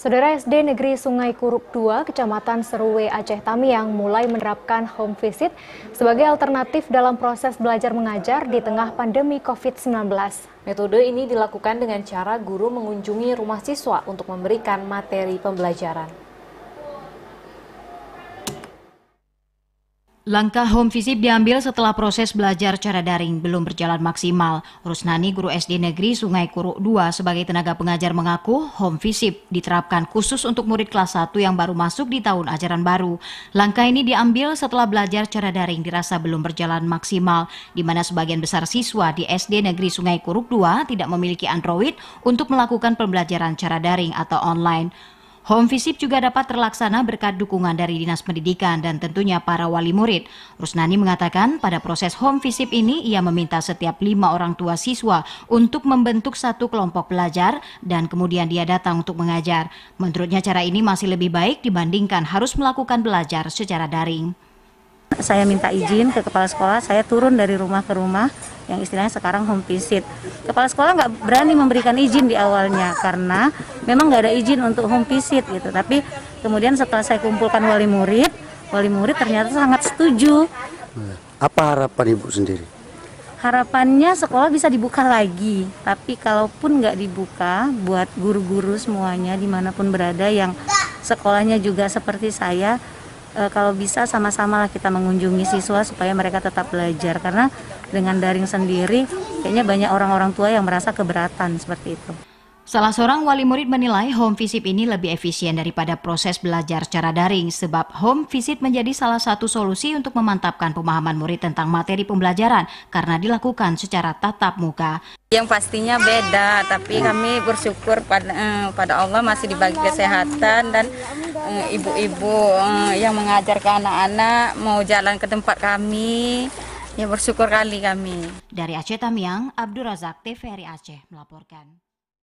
Saudara SD Negeri Sungai Kuruk 2, Kecamatan Seruwe, Aceh Tamiang mulai menerapkan home visit sebagai alternatif dalam proses belajar mengajar di tengah pandemi COVID-19. Metode ini dilakukan dengan cara guru mengunjungi rumah siswa untuk memberikan materi pembelajaran. Langkah home visit diambil setelah proses belajar cara daring belum berjalan maksimal. Rusnani, guru SD Negeri Sungai Kuruk 2 sebagai tenaga pengajar mengaku home visit diterapkan khusus untuk murid kelas 1 yang baru masuk di tahun ajaran baru. Langkah ini diambil setelah belajar cara daring dirasa belum berjalan maksimal, di mana sebagian besar siswa di SD Negeri Sungai Kuruk 2 tidak memiliki Android untuk melakukan pembelajaran cara daring atau online. Home visip juga dapat terlaksana berkat dukungan dari Dinas Pendidikan dan tentunya para wali murid. Rusnani mengatakan pada proses home visip ini ia meminta setiap lima orang tua siswa untuk membentuk satu kelompok belajar dan kemudian dia datang untuk mengajar. Menurutnya cara ini masih lebih baik dibandingkan harus melakukan belajar secara daring. Saya minta izin ke kepala sekolah, saya turun dari rumah ke rumah yang istilahnya sekarang home visit. Kepala sekolah nggak berani memberikan izin di awalnya karena memang nggak ada izin untuk home visit gitu. Tapi kemudian setelah saya kumpulkan wali murid, wali murid ternyata sangat setuju. Hmm. Apa harapan ibu sendiri? Harapannya sekolah bisa dibuka lagi, tapi kalaupun nggak dibuka, buat guru-guru semuanya dimanapun berada yang sekolahnya juga seperti saya, e, kalau bisa sama-sama lah kita mengunjungi siswa supaya mereka tetap belajar karena dengan daring sendiri kayaknya banyak orang-orang tua yang merasa keberatan seperti itu. Salah seorang wali murid menilai home visit ini lebih efisien daripada proses belajar secara daring sebab home visit menjadi salah satu solusi untuk memantapkan pemahaman murid tentang materi pembelajaran karena dilakukan secara tatap muka. Yang pastinya beda, tapi kami bersyukur pada eh, pada Allah masih dibagi kesehatan dan Eh, ibu-ibu uh, yang mengajar ke anak-anak mau jalan ke tempat kami. Ya bersyukur kali kami. Dari Aceh Tamiang, Abdul Razak TVRI Aceh melaporkan.